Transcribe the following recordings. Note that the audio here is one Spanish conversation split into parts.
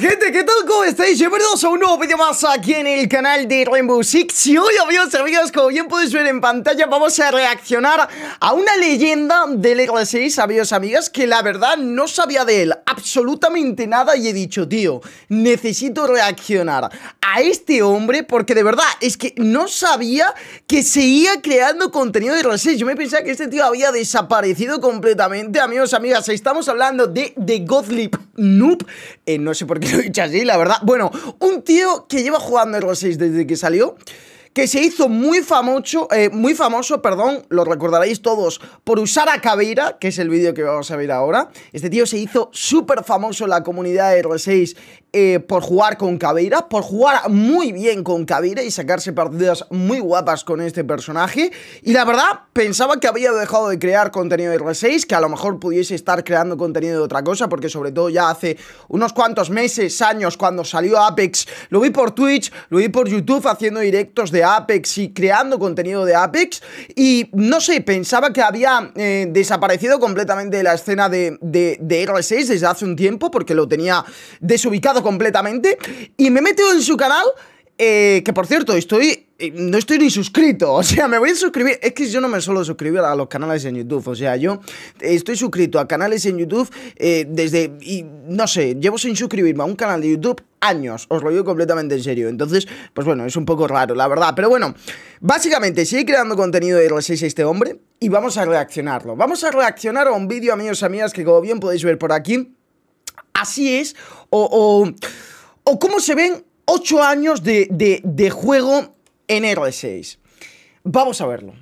gente, ¿qué tal? ¿Cómo estáis? Bienvenidos a un nuevo vídeo más aquí en el canal de Rainbow Six Y hoy amigos y amigas, como bien podéis ver en pantalla Vamos a reaccionar a una leyenda del R6 Amigos y amigas, que la verdad no sabía de él absolutamente nada Y he dicho, tío, necesito reaccionar a este hombre Porque de verdad, es que no sabía que seguía creando contenido de R6 Yo me pensaba que este tío había desaparecido completamente Amigos y amigas, estamos hablando de The Godlip Noob eh, no sé por qué lo he dicho así, la verdad. Bueno, un tío que lleva jugando el 6 desde que salió que se hizo muy famoso, eh, muy famoso, perdón, lo recordaréis todos, por usar a Caveira, que es el vídeo que vamos a ver ahora. Este tío se hizo súper famoso en la comunidad de R6 eh, por jugar con Caveira, por jugar muy bien con Caveira y sacarse partidas muy guapas con este personaje. Y la verdad, pensaba que había dejado de crear contenido de R6, que a lo mejor pudiese estar creando contenido de otra cosa, porque sobre todo ya hace unos cuantos meses, años, cuando salió Apex, lo vi por Twitch, lo vi por YouTube haciendo directos de Apex y creando contenido de Apex y no sé, pensaba que había eh, desaparecido completamente la escena de, de, R6 desde hace un tiempo porque lo tenía desubicado completamente y me he en su canal eh, que por cierto, estoy. Eh, no estoy ni suscrito. O sea, me voy a suscribir. Es que yo no me suelo suscribir a los canales en YouTube. O sea, yo eh, estoy suscrito a canales en YouTube desde. Y, no sé, llevo sin suscribirme a un canal de YouTube años. Os lo digo completamente en serio. Entonces, pues bueno, es un poco raro, la verdad. Pero bueno, básicamente sigue creando contenido de R6 este hombre. Y vamos a reaccionarlo. Vamos a reaccionar a un vídeo, amigos y amigas, que como bien podéis ver por aquí. Así es. O. o o cómo se ven 8 años de, de, juego en R6. Vamos a verlo.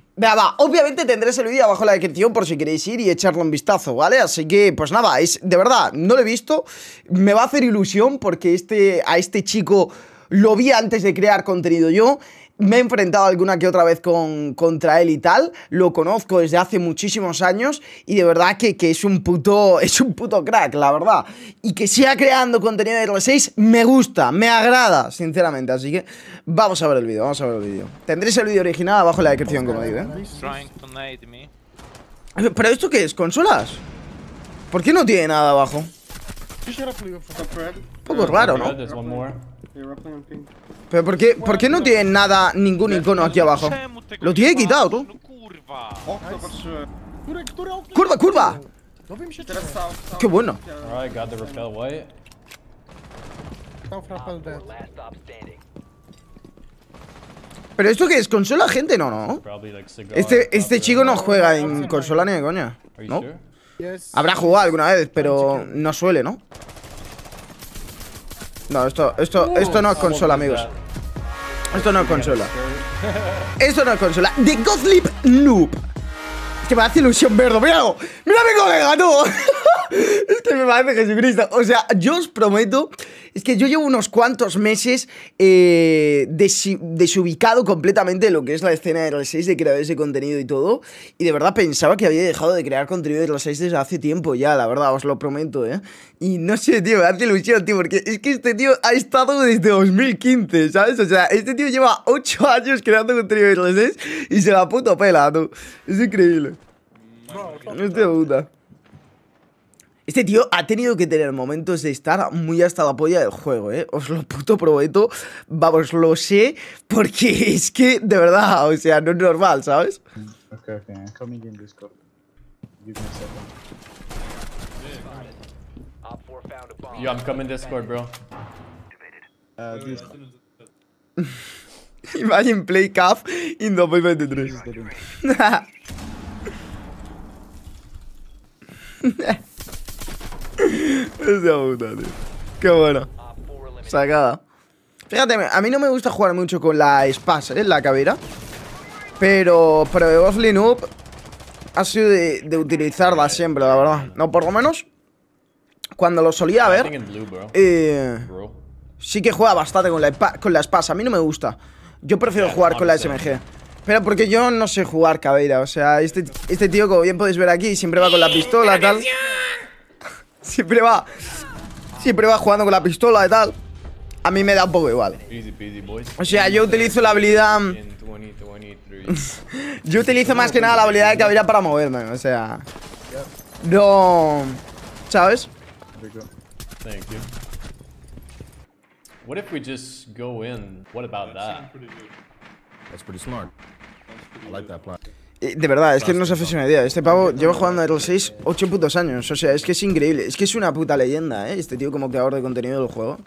obviamente tendréis el vídeo abajo en la descripción por si queréis ir y echarle un vistazo, ¿vale? Así que, pues nada, de verdad, no lo he visto. Me va a hacer ilusión porque este, a este chico lo vi antes de crear contenido yo me he enfrentado alguna que otra vez con, contra él y tal, lo conozco desde hace muchísimos años y de verdad que, es un puto, es un puto crack, la verdad. Y que siga creando contenido de R6 me gusta, me agrada, sinceramente, así que vamos a ver el vídeo, vamos a ver el vídeo. Tendréis el vídeo original abajo en la descripción, como digo, ¿eh? ¿Pero esto qué es? ¿Consolas? ¿Por qué no tiene nada abajo? Un poco raro, ¿no? Pero ¿por qué, no tiene nada, ningún icono aquí abajo? Lo tiene quitado, tú. ¡Curva, curva! ¡Qué bueno! ¿Pero esto que es? ¿Consola gente? No, no. Este, este chico no juega en consola ni de coña. ¿No? Habrá jugado alguna vez, pero no suele, ¿no? No, esto, esto, esto no es ah, consola, amigos Esto no es consola Esto no es consola The Godlip Noob Es que me hace ilusión verde, míralo Mira mi colega, tú este me parece Jesucristo. O sea, yo os prometo, es que yo llevo unos cuantos meses eh, desubicado completamente lo que es la escena de rl 6, de crear ese contenido y todo. Y de verdad pensaba que había dejado de crear contenido de rl 6 desde hace tiempo ya, la verdad, os lo prometo, ¿eh? Y no sé, tío, me hace ilusión, tío, porque es que este tío ha estado desde 2015, ¿sabes? O sea, este tío lleva 8 años creando contenido de rl 6 y se la puto pela, tú. Es increíble. No, te no, este tío ha tenido que tener momentos de estar muy hasta la polla del juego, ¿eh? Os lo puto prometo. Vamos, lo sé, porque es que, de verdad, o sea, no es normal, ¿sabes? Ok, ok, coming in Discord. Yo, I'm coming Discord, bro. Uh, Discord. Este Imagine play CAF in 2023. Qué bueno. Sacada. Fíjate, a mí no me gusta jugar mucho con la Spaz, ¿eh? La cabera. Pero, pero de ha sido de, utilizarla siempre, la verdad. No, por lo menos, cuando lo solía ver, eh, sí que juega bastante con la, con la A mí no me gusta. Yo prefiero jugar con la SMG. Pero porque yo no sé jugar cabera. O sea, este, este tío, como bien podéis ver aquí, siempre va con la pistola, tal. Siempre va. Siempre va jugando con la pistola y tal. A mí me da un poco igual. O sea, yo utilizo la habilidad. Mm, yo utilizo más que nada la habilidad de había para moverme. O sea. No. ¿Sabes? Thank you. What if we just go in? What about that? That's pretty smart. I like that plan. Eh, de verdad, es que no se hace una idea. Este pavo lleva jugando a Battle 6 8 putos años. O sea, es que es increíble. Es que es una puta leyenda, ¿eh? Este tío como creador de contenido del juego.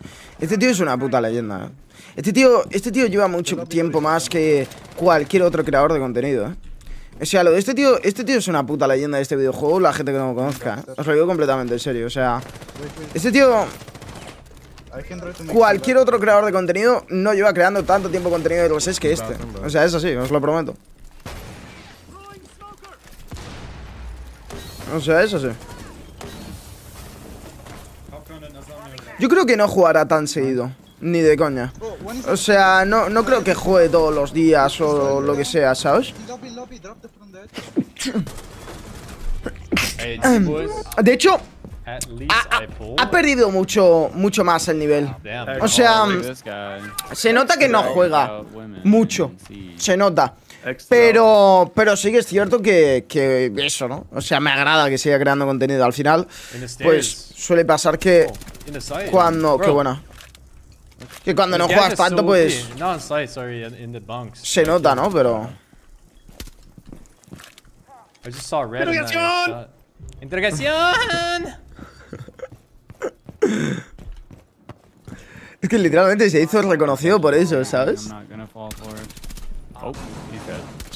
Este tío es una puta leyenda. Este tío, este tío lleva mucho tiempo más que cualquier otro creador de contenido, ¿eh? O sea, lo de este tío, este tío es una puta leyenda de este videojuego, la gente que no lo conozca. Os lo digo completamente en serio, o sea... Este tío... Cualquier otro creador de contenido no lleva creando tanto tiempo contenido de los 6 que este. O sea, es así, os lo prometo. O sea, eso sí. Yo creo que no jugará tan seguido. Ni de coña. O sea, no, creo que juegue todos los días o lo que sea, ¿sabes? De hecho, ha, perdido mucho, mucho más el nivel. O sea, se nota que no juega mucho. Se nota. Pero, pero sí que es cierto que, eso, ¿no? O sea, me agrada que siga creando contenido. Al final, pues suele pasar que oh, cuando... Qué buena. Que cuando no juegas tanto, pues... Se nota, ¿no? Pero... ¡Interrogación! Es que literalmente se hizo reconocido por eso, ¿sabes? Oh,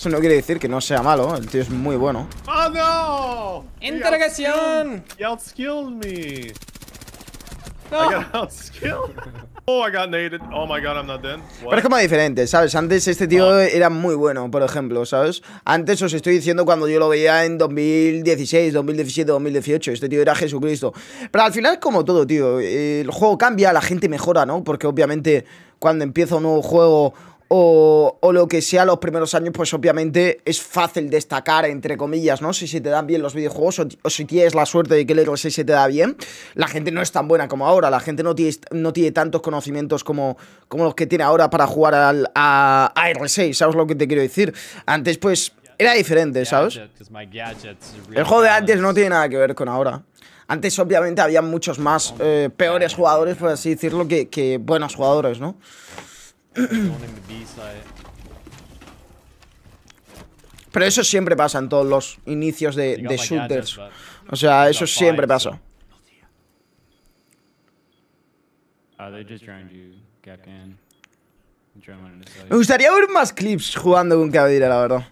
eso no quiere decir que no sea malo, el tío es muy bueno. ¡Oh, no! You outskilled me. Oh, I got naded. Oh my god, I'm not dead. Pero es como diferente, ¿sabes? Antes este tío ah. era muy bueno, por ejemplo, ¿sabes? Antes os estoy diciendo cuando yo lo veía en 2016, 2017, 2018. Este tío era Jesucristo. Pero al final es como todo, tío. El juego cambia, la gente mejora, ¿no? Porque obviamente cuando empieza un nuevo juego o, lo que sea los primeros años, pues obviamente es fácil destacar, entre comillas, ¿no? Si se te dan bien los videojuegos o, si tienes la suerte de que el r 6 se te da bien, la gente no es tan buena como ahora, la gente no tiene, no tiene tantos conocimientos como, como los que tiene ahora para jugar al, a, R6, ¿sabes lo que te quiero decir? Antes, pues, era diferente, ¿sabes? El juego de antes no tiene nada que ver con ahora. Antes, obviamente, había muchos más eh, peores jugadores, por así decirlo, que, que buenos jugadores, ¿no? Pero eso siempre pasa en todos los inicios de, shooters. o sea, eso siempre pasa. Ah, me gustaría ver más clips jugando con Caballera, la verdad.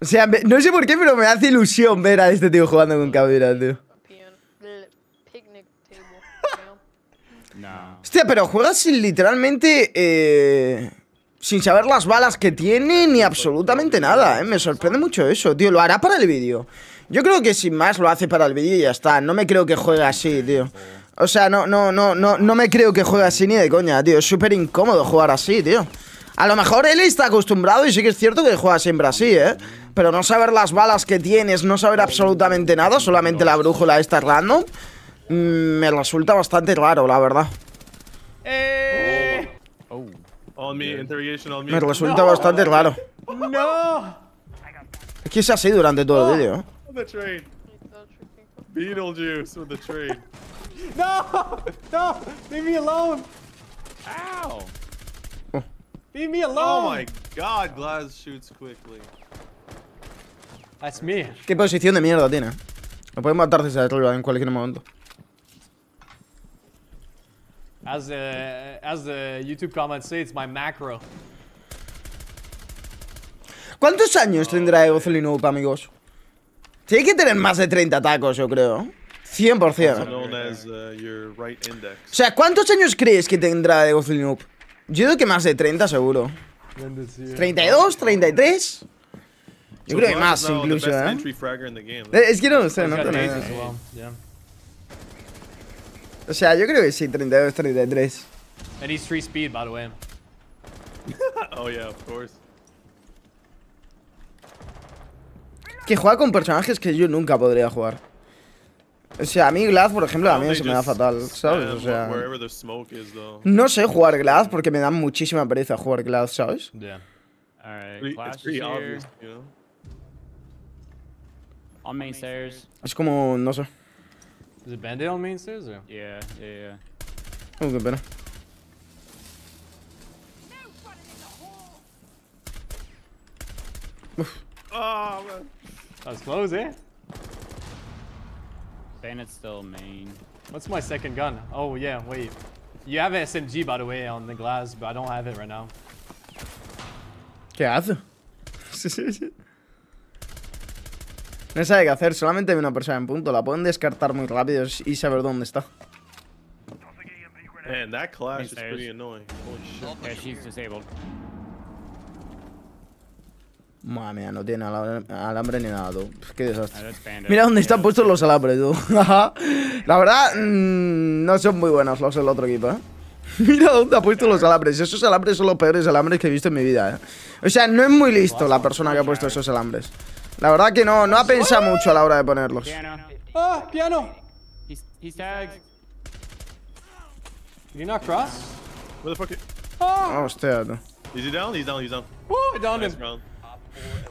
O sea, no sé por qué, pero me hace ilusión ver a este tío jugando con Caballera, tío. Hostia, pero juegas literalmente eh, sin saber las balas que tiene ni absolutamente nada, ¿eh? Me sorprende mucho eso, tío. Lo hará para el vídeo. Yo creo que sin más lo hace para el vídeo y ya está. No me creo que juegue así, tío. O sea, no, no, no, no, no me creo que juegue así ni de coña, tío. Es súper incómodo jugar así, tío. A lo mejor él está acostumbrado y sí que es cierto que juega siempre así, ¿eh? Pero no saber las balas que tienes, no saber absolutamente nada, solamente la brújula esta random, mm, me resulta bastante raro, la verdad. Eh... Oh. oh. On me, interrogation on me. Me resulta no. bastante raro. No. Es que ha así durante todo el vídeo. ¿eh? Beetlejuice with the train. No! No! Leave me alone! Ow! Oh. Leave me oh alone! Oh my god, Glass shoots quickly. That's me. Qué posición de mierda tiene. Lo pueden matar desde arriba en cualquier momento. As as YouTube comments say, it's my macro. ¿Cuántos años tendrá Egozolin Up, amigos? Tiene que tener más de 30 tacos, yo creo. 100%. Uh, o sea, ¿cuántos años crees que tendrá Egozolin Up? Yo creo que más de 30, seguro. 32, 33. Yo creo que más, incluso, ¿eh? eh, Es que no sé, no tengo o sea, yo creo que sí, 32, 33. speed, by the way. oh yeah, of course. Que juega con personajes que yo nunca podría jugar. O sea, a mí Glass, por ejemplo, a mí se me da fatal, ¿sabes? O sea, no sé jugar Glass porque me da muchísima pereza jugar Glass, ¿sabes? Yeah. Es como, no sé. Is it bandit on main stairs or? Yeah, yeah, yeah. I'll better. oh, man. That was close, eh? Bandit's still main. What's my second gun? Oh, yeah, wait. You have SMG, by the way, on the glass, but I don't have it right now. ¿Qué hace? No sabe qué hacer, solamente hay una persona en punto. La pueden descartar muy rápido y saber dónde está. Man, no tiene alambre, ni nada, tú. Qué desastre. Mira dónde están puestos los alambres, tú. La verdad, mm, no son muy buenos los del otro equipo, ¿eh? Mira dónde ha puesto los alambres. Esos alambres son los peores alambres que he visto en mi vida, ¿eh? O sea, no es muy listo la persona que ha puesto esos alambres. La verdad que no, no ha pensado mucho a la hora de ponerlos. Piano. Ah, piano. He's, he's tagged. Did he not cross? Where the fuck? oh Ah. Hostia, Is he down? He's down. He's down. Oh, I downed him.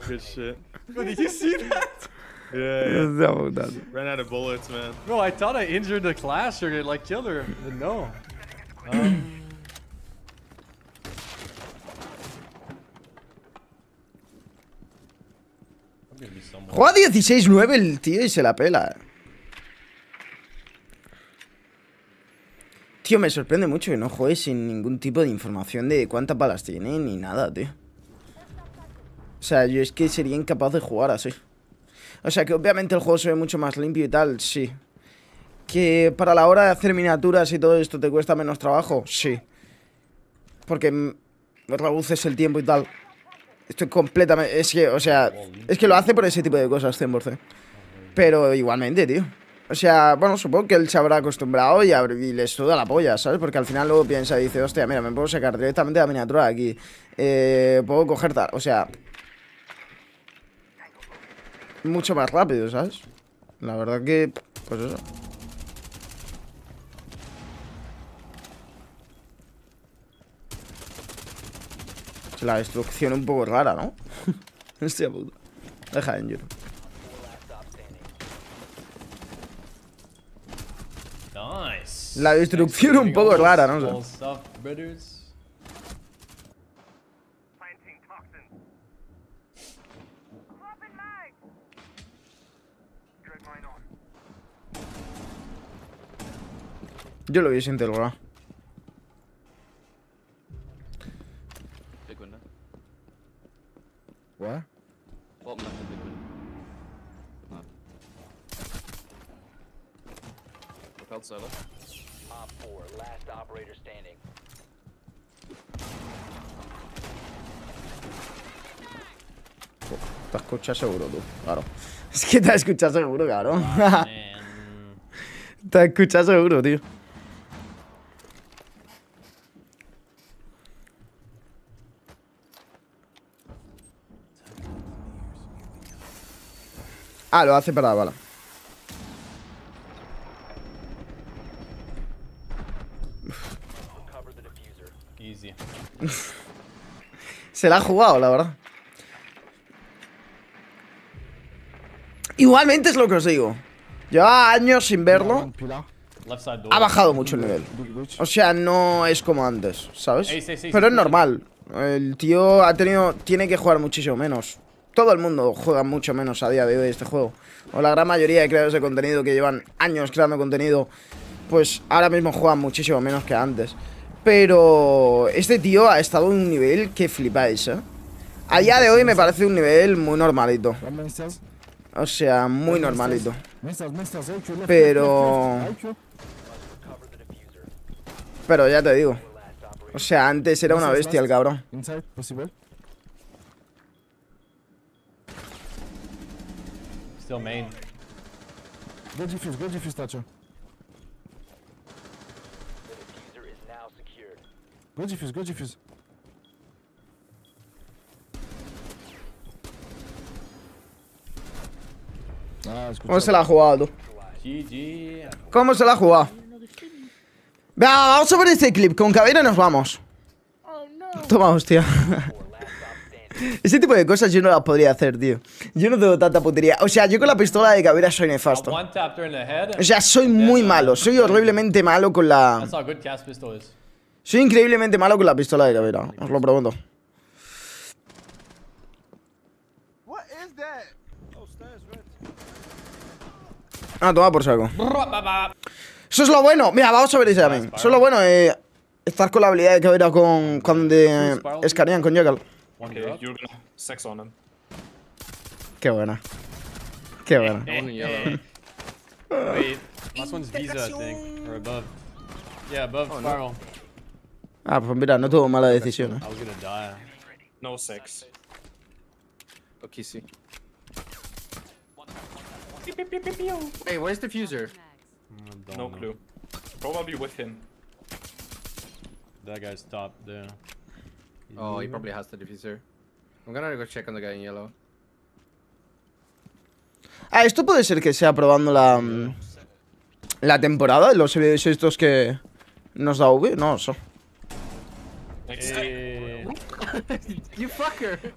Good shit. did you see that? Yeah, yeah. Ran out of bullets, man. Bro, I thought I injured the class or like killed her, no. Juega 16-9 el tío y se la pela. Tío, me sorprende mucho que no juegues sin ningún tipo de información de cuántas balas tiene ni nada, tío. O sea, yo es que sería incapaz de jugar así. O sea, que obviamente el juego se ve mucho más limpio y tal, sí. Que para la hora de hacer miniaturas y todo esto te cuesta menos trabajo, sí. Porque reduces el tiempo y tal. Estoy completamente. Es que, o sea, es que lo hace por ese tipo de cosas, 100%. Pero igualmente, tío. O sea, bueno, supongo que él se habrá acostumbrado y, le estuda suda la polla, ¿sabes? Porque al final luego piensa y dice, hostia, mira, me puedo sacar directamente la miniatura de aquí. Eh, puedo coger tal. O sea. Mucho más rápido, ¿sabes? La verdad que. Pues eso. La destrucción un poco rara, ¿no? Hostia puta. Deja de Nice. La destrucción un poco rara, ¿no? Yo lo vi sin interrogado. What? Bottom left of liquid. Mad. Repelled solo. Op 4, last operator standing. Oh, ti ha scocciato uno tu, caro. Che ti ha scocciato uno, caro? Ah, ti ha scocciato uno, tio. Ah, lo hace para la bala Se la ha jugado, la verdad Igualmente es lo que os digo Lleva años sin verlo Ha bajado mucho el nivel O sea, no es como antes, ¿sabes? Pero es normal El tío ha tenido... Tiene que jugar muchísimo menos todo el mundo juega mucho menos a día de hoy este juego. O la gran mayoría de creadores de contenido que llevan años creando contenido, pues ahora mismo juegan muchísimo menos que antes. Pero este tío ha estado en un nivel que flipáis, ¿eh? A día de hoy me parece un nivel muy normalito. O sea, muy normalito. Pero... Pero ya te digo. O sea, antes era una bestia el cabrón. still main. Go defuse, go defuse, Tacho. The diffuser is now ¿Cómo se la ha jugado? GG. ¿Cómo se la ha jugado? Vea, vamos a ver este clip. Con cabina nos vamos. Oh, Toma, hostia. Ese tipo de cosas yo no las podría hacer, tío. Yo no tengo tanta putería. O sea, yo con la pistola de cabera soy nefasto. O sea, soy muy uh, malo. Soy horriblemente malo con la... Soy increíblemente malo con la pistola de cabera. Os lo pregunto. Ah, toma por saco. Eso es lo bueno. Mira, vamos a ver ese también. Eso es lo bueno. Eh, estar con la habilidad de cabera con, cuando escanean con Jekyll One okay, you're gonna sex on him. Qué buena. Qué buena. One in yellow. Wait, last one's Visa, I think. Or above. Yeah, above oh, Spiral. Ah, pues mira, no tuvo mala decisión. I was gonna die. No sex. Okay, see. Hey, where's the fuser? Mm, no clue. Probably with him. That guy's top there. Oh, he probably has the diffuser. I'm gonna go check on the guy in yellow. Ah, esto puede ser que sea probando la... Mm, la temporada, los episodios estos que nos da UV, no, eso.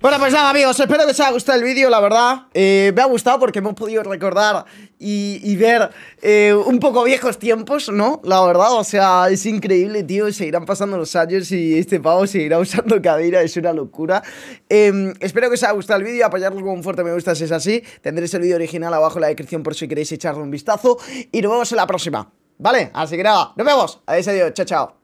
Bueno, pues nada, amigos, espero que os haya gustado el vídeo, la verdad. Eh, me ha gustado porque hemos podido recordar y, ver eh, un poco viejos tiempos, ¿no? La verdad, o sea, es increíble, tío. Seguirán pasando los años y este pavo seguirá usando cadera, es una locura. Em, espero que os haya gustado el vídeo, apoyarlo con un fuerte me gusta si es así. Tendréis el vídeo original abajo en la descripción por si queréis echarle un vistazo. Y nos vemos en la próxima, ¿vale? Así que nada, nos vemos. Adiós, adiós, chao, chao.